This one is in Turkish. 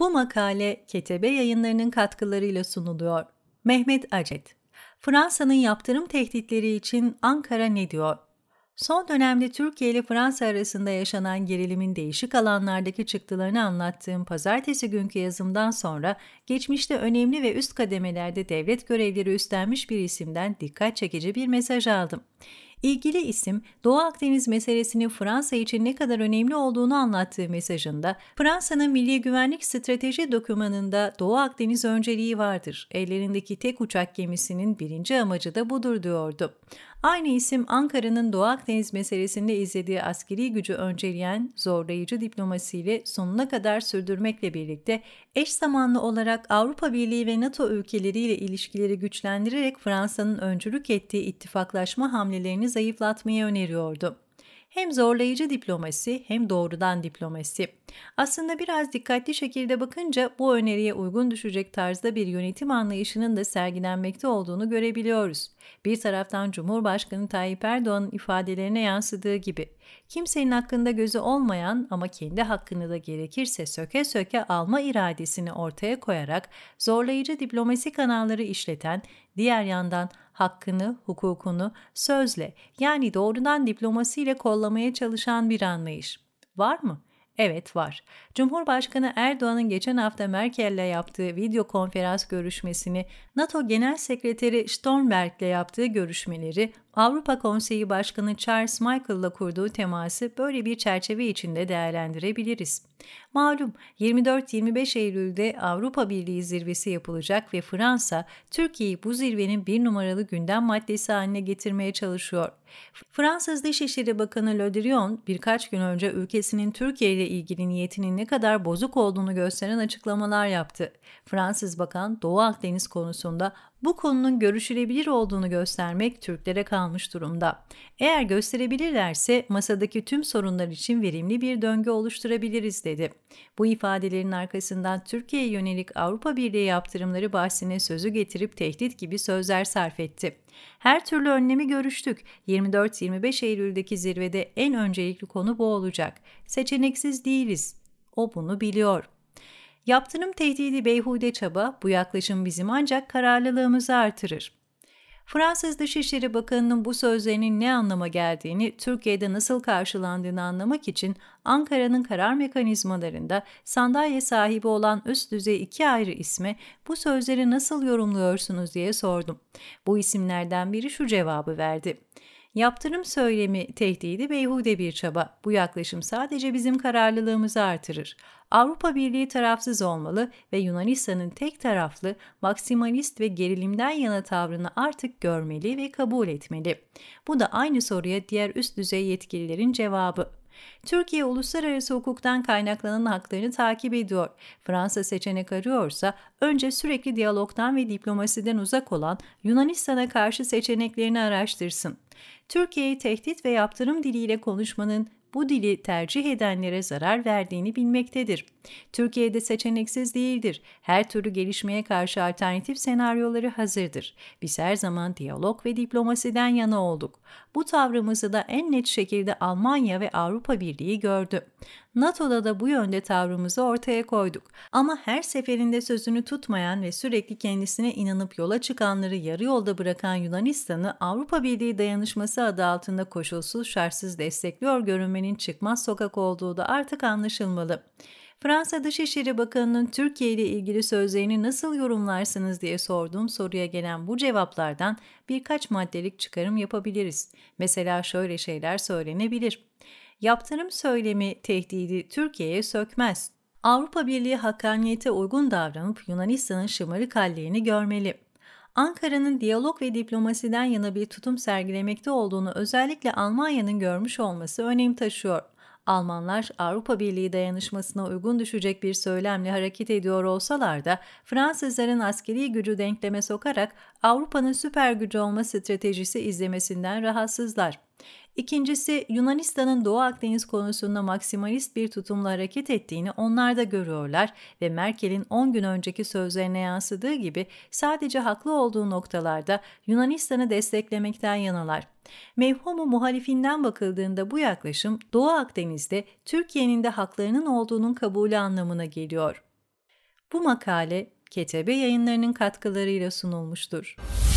Bu makale Ketebe yayınlarının katkılarıyla sunuluyor. Mehmet Acet Fransa'nın yaptırım tehditleri için Ankara ne diyor? Son dönemde Türkiye ile Fransa arasında yaşanan gerilimin değişik alanlardaki çıktılarını anlattığım pazartesi günkü yazımdan sonra geçmişte önemli ve üst kademelerde devlet görevleri üstlenmiş bir isimden dikkat çekici bir mesaj aldım. İlgili isim Doğu Akdeniz meselesini Fransa için ne kadar önemli olduğunu anlattığı mesajında Fransa'nın Milli Güvenlik Strateji dokümanında Doğu Akdeniz önceliği vardır. Ellerindeki tek uçak gemisinin birinci amacı da budur diyordu. Aynı isim Ankara'nın Doğu Akdeniz meselesinde izlediği askeri gücü önceleyen zorlayıcı diplomasiyle sonuna kadar sürdürmekle birlikte eş zamanlı olarak Avrupa Birliği ve NATO ülkeleriyle ilişkileri güçlendirerek Fransa'nın öncülük ettiği ittifaklaşma hamlelerini zayıflatmayı öneriyordu. Hem zorlayıcı diplomasi hem doğrudan diplomasi. Aslında biraz dikkatli şekilde bakınca bu öneriye uygun düşecek tarzda bir yönetim anlayışının da sergilenmekte olduğunu görebiliyoruz. Bir taraftan Cumhurbaşkanı Tayyip Erdoğan'ın ifadelerine yansıdığı gibi kimsenin hakkında gözü olmayan ama kendi hakkını da gerekirse söke söke alma iradesini ortaya koyarak zorlayıcı diplomasi kanalları işleten, diğer yandan hakkını, hukukunu sözle yani doğrudan diplomasiyle kollamaya çalışan bir anlayış. Var mı? Evet var. Cumhurbaşkanı Erdoğan'ın geçen hafta Merkel'le yaptığı video konferans görüşmesini, NATO Genel Sekreteri Stoltenberg'le yaptığı görüşmeleri, Avrupa Konseyi Başkanı Charles Michael'la kurduğu teması böyle bir çerçeve içinde değerlendirebiliriz. Malum 24-25 Eylül'de Avrupa Birliği zirvesi yapılacak ve Fransa, Türkiye'yi bu zirvenin bir numaralı gündem maddesi haline getirmeye çalışıyor. Fransız Dışişleri Bakanı Le Drian birkaç gün önce ülkesinin Türkiye ile ilgili niyetinin ne kadar bozuk olduğunu gösteren açıklamalar yaptı. Fransız Bakan Doğu Akdeniz konusunda bu konunun görüşülebilir olduğunu göstermek Türklere kalmış durumda. Eğer gösterebilirlerse masadaki tüm sorunlar için verimli bir döngü oluşturabiliriz dedi. Bu ifadelerin arkasından Türkiye'ye yönelik Avrupa Birliği yaptırımları bahsine sözü getirip tehdit gibi sözler sarf etti. Her türlü önlemi görüştük. 24-25 Eylül'deki zirvede en öncelikli konu bu olacak. Seçeneksiz değiliz. O bunu biliyor.'' Yaptırım tehdidi beyhude çaba, bu yaklaşım bizim ancak kararlılığımızı artırır. Fransız Dışişleri Bakanı'nın bu sözlerinin ne anlama geldiğini, Türkiye'de nasıl karşılandığını anlamak için Ankara'nın karar mekanizmalarında sandalye sahibi olan üst düzey iki ayrı isme bu sözleri nasıl yorumluyorsunuz diye sordum. Bu isimlerden biri şu cevabı verdi. Yaptırım söylemi tehdidi beyhude bir çaba. Bu yaklaşım sadece bizim kararlılığımızı artırır. Avrupa Birliği tarafsız olmalı ve Yunanistan'ın tek taraflı, maksimalist ve gerilimden yana tavrını artık görmeli ve kabul etmeli. Bu da aynı soruya diğer üst düzey yetkililerin cevabı. Türkiye uluslararası hukuktan kaynaklanan haklarını takip ediyor. Fransa seçenek arıyorsa önce sürekli diyalogtan ve diplomasiden uzak olan Yunanistan'a karşı seçeneklerini araştırsın. Türkiye'yi tehdit ve yaptırım diliyle konuşmanın bu dili tercih edenlere zarar verdiğini bilmektedir. Türkiye'de seçeneksiz değildir. Her türlü gelişmeye karşı alternatif senaryoları hazırdır. Biz her zaman diyalog ve diplomasiden yana olduk. Bu tavrımızı da en net şekilde Almanya ve Avrupa Birliği gördü. NATO'da da bu yönde tavrımızı ortaya koyduk. Ama her seferinde sözünü tutmayan ve sürekli kendisine inanıp yola çıkanları yarı yolda bırakan Yunanistan'ı Avrupa Birliği dayanışması adı altında koşulsuz şartsız destekliyor görünmenin çıkmaz sokak olduğu da artık anlaşılmalı. Fransa Dışişleri Bakanı'nın Türkiye ile ilgili sözlerini nasıl yorumlarsınız diye sorduğum soruya gelen bu cevaplardan birkaç maddelik çıkarım yapabiliriz. Mesela şöyle şeyler söylenebilir yaptırım söylemi tehdidi Türkiye'ye sökmez. Avrupa Birliği hakkaniyete uygun davranıp Yunanistan'ın şımarık hallerini görmeli. Ankara'nın diyalog ve diplomasiden yana bir tutum sergilemekte olduğunu özellikle Almanya'nın görmüş olması önem taşıyor. Almanlar Avrupa Birliği dayanışmasına uygun düşecek bir söylemle hareket ediyor olsalar da Fransızların askeri gücü denkleme sokarak Avrupa'nın süper gücü olma stratejisi izlemesinden rahatsızlar. İkincisi Yunanistan'ın Doğu Akdeniz konusunda maksimalist bir tutumla hareket ettiğini onlar da görüyorlar ve Merkel'in 10 gün önceki sözlerine yansıdığı gibi sadece haklı olduğu noktalarda Yunanistan'ı desteklemekten yanalar. Mevhumu muhalifinden bakıldığında bu yaklaşım Doğu Akdeniz'de Türkiye'nin de haklarının olduğunun kabulü anlamına geliyor. Bu makale KTB yayınlarının katkılarıyla sunulmuştur.